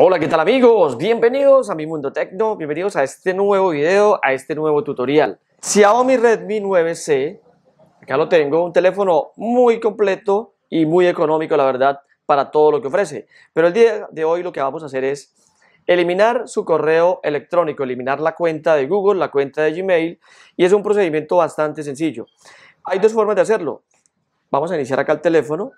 Hola, ¿qué tal amigos? Bienvenidos a mi mundo tecno, bienvenidos a este nuevo video, a este nuevo tutorial. Xiaomi Redmi 9C, acá lo tengo, un teléfono muy completo y muy económico, la verdad, para todo lo que ofrece. Pero el día de hoy lo que vamos a hacer es eliminar su correo electrónico, eliminar la cuenta de Google, la cuenta de Gmail, y es un procedimiento bastante sencillo. Hay dos formas de hacerlo. Vamos a iniciar acá el teléfono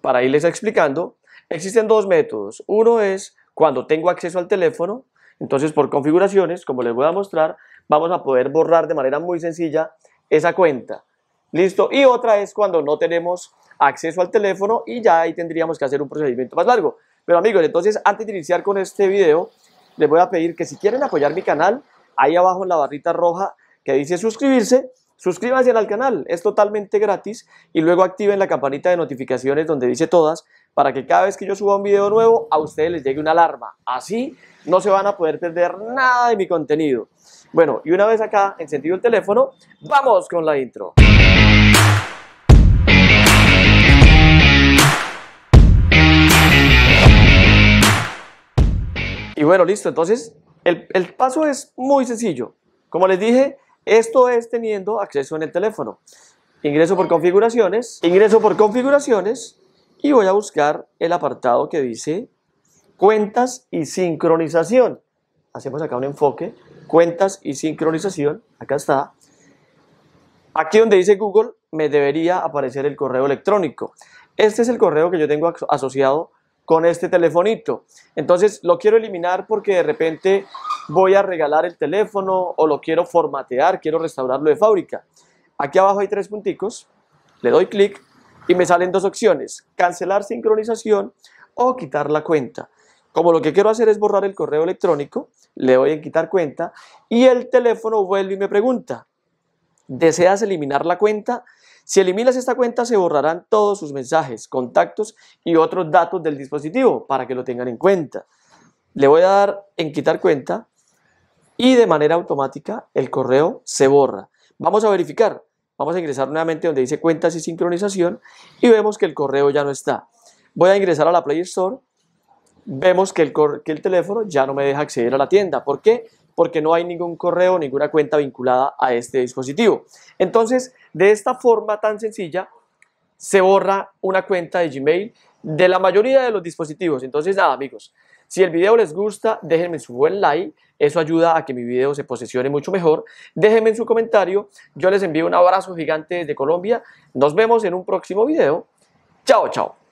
para irles explicando. Existen dos métodos. Uno es cuando tengo acceso al teléfono, entonces por configuraciones, como les voy a mostrar, vamos a poder borrar de manera muy sencilla esa cuenta. Listo. Y otra es cuando no tenemos acceso al teléfono y ya ahí tendríamos que hacer un procedimiento más largo. Pero amigos, entonces antes de iniciar con este video, les voy a pedir que si quieren apoyar mi canal, ahí abajo en la barrita roja que dice suscribirse, Suscríbanse al canal, es totalmente gratis y luego activen la campanita de notificaciones donde dice todas para que cada vez que yo suba un video nuevo a ustedes les llegue una alarma. Así no se van a poder perder nada de mi contenido. Bueno, y una vez acá encendido el teléfono, vamos con la intro. Y bueno, listo, entonces el, el paso es muy sencillo. Como les dije, esto es teniendo acceso en el teléfono. Ingreso por configuraciones, ingreso por configuraciones y voy a buscar el apartado que dice cuentas y sincronización. Hacemos acá un enfoque, cuentas y sincronización, acá está. Aquí donde dice Google me debería aparecer el correo electrónico. Este es el correo que yo tengo asociado con este telefonito. Entonces lo quiero eliminar porque de repente voy a regalar el teléfono o lo quiero formatear, quiero restaurarlo de fábrica. Aquí abajo hay tres punticos, le doy clic y me salen dos opciones, cancelar sincronización o quitar la cuenta. Como lo que quiero hacer es borrar el correo electrónico, le doy en quitar cuenta y el teléfono vuelve y me pregunta, ¿deseas eliminar la cuenta? Si eliminas esta cuenta se borrarán todos sus mensajes, contactos y otros datos del dispositivo para que lo tengan en cuenta. Le voy a dar en quitar cuenta y de manera automática el correo se borra. Vamos a verificar. Vamos a ingresar nuevamente donde dice cuentas y sincronización y vemos que el correo ya no está. Voy a ingresar a la Play Store. Vemos que el, que el teléfono ya no me deja acceder a la tienda. ¿Por qué? Porque no hay ningún correo, ninguna cuenta vinculada a este dispositivo. Entonces, de esta forma tan sencilla, se borra una cuenta de Gmail de la mayoría de los dispositivos. Entonces, nada, amigos, si el video les gusta, déjenme su buen like, eso ayuda a que mi video se posicione mucho mejor. Déjenme en su comentario, yo les envío un abrazo gigante desde Colombia. Nos vemos en un próximo video. Chao, chao.